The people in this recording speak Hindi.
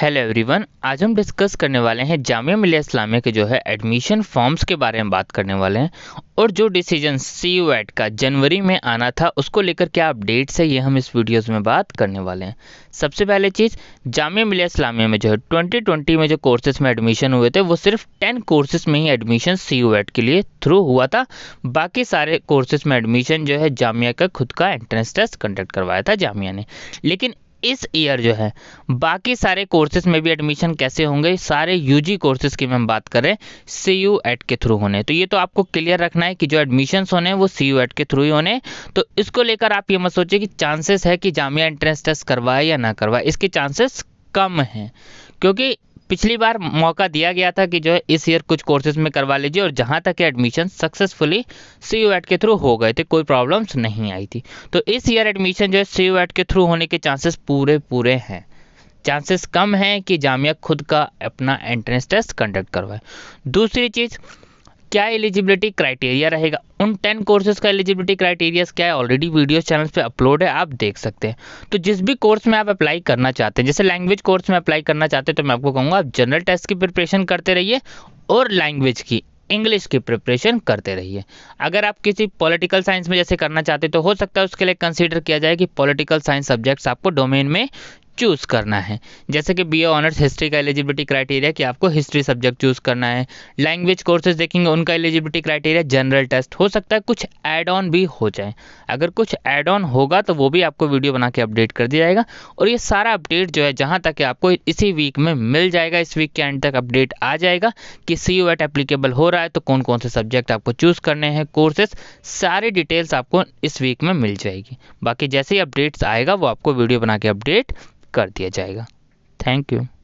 हेलो एवरीवन आज हम डिस्कस करने वाले हैं जामिया मिलिया इस्लामिया के जो है एडमिशन फॉर्म्स के बारे में बात करने वाले हैं और जो डिसीजन सी यू वेट का जनवरी में आना था उसको लेकर क्या अपडेट्स है ये हम इस वीडियोस में बात करने वाले हैं सबसे पहले चीज़ जामिया मिलिया इस्लामिया में जो है 2020 में जो कोर्सेज में एडमिशन हुए थे वो सिर्फ टेन कोर्सेज में ही एडमिशन सी वेट के लिए थ्रू हुआ था बाकी सारे कोर्सेज में एडमिशन जो है जामिया का खुद का एंट्रेंस टेस्ट कंडक्ट करवाया था जामिया ने लेकिन इस ईयर जो है बाकी सारे कोर्सेज में भी एडमिशन कैसे होंगे सारे यूजी कोर्सेज की हम बात करें सी यू एट के थ्रू होने तो ये तो आपको क्लियर रखना है कि जो एडमिशन होने वो सी यू एट के थ्रू ही होने तो इसको लेकर आप ये मत सोचिए कि चांसेस है कि जामिया एंट्रेंस टेस्ट करवाए या ना करवाए इसके चांसेस कम हैं क्योंकि पिछली बार मौका दिया गया था कि जो है इस ईयर कुछ कोर्सेज में करवा लीजिए और जहाँ तक admission successfully CUET के थ्रू हो गए थे कोई प्रॉब्लम्स नहीं आई थी तो इस ईयर एडमिशन जो है सी यू एट के थ्रू होने के चांसेस पूरे पूरे हैं चांसेस कम हैं कि जामिया खुद का अपना एंट्रेंस टेस्ट कंडक्ट करवाए दूसरी चीज़ क्या एलिजिबिलिटी क्राइटेरिया रहेगा उन टेन कोर्सेज का एलिजिबिलिटी क्राइटेरिया क्या है ऑलरेडी वीडियो चैनल पे अपलोड है आप देख सकते हैं तो जिस भी कोर्स में आप अप्लाई करना चाहते हैं जैसे लैंग्वेज कोर्स में अप्लाई करना चाहते हैं तो मैं आपको कहूँगा आप जनरल टेस्ट की प्रिपरेशन करते रहिए और लैंग्वेज की इंग्लिश की प्रिपरेशन करते रहिए अगर आप किसी पॉलिटिकल साइंस में जैसे करना चाहते हैं तो हो सकता है उसके लिए कंसीडर किया जाए कि पॉलिटिकल साइंस सब्जेक्ट्स आपको डोमेन में चूज़ करना है जैसे कि बी ऑनर्स हिस्ट्री का एलिजिबिलिटी क्राइटेरिया कि आपको हिस्ट्री सब्जेक्ट चूज़ करना है लैंग्वेज कोर्सेज देखेंगे उनका एलिजिबिलिटी क्राइटेरिया जनरल टेस्ट हो सकता है कुछ एड ऑन भी हो जाए अगर कुछ एड ऑन होगा तो वो भी आपको वीडियो बना के अपडेट कर दिया जाएगा और ये सारा अपडेट जो है जहाँ तक आपको इसी वीक में मिल जाएगा इस वीक के एंड तक अपडेट आ जाएगा कि सी यू एट एप्लीकेबल हो रहा है तो कौन कौन से सब्जेक्ट आपको चूज़ करने हैं कोर्सेज सारी डिटेल्स आपको इस वीक में मिल जाएगी बाकी जैसे ही अपडेट्स आएगा वो आपको वीडियो बना के अपडेट कर दिया जाएगा थैंक यू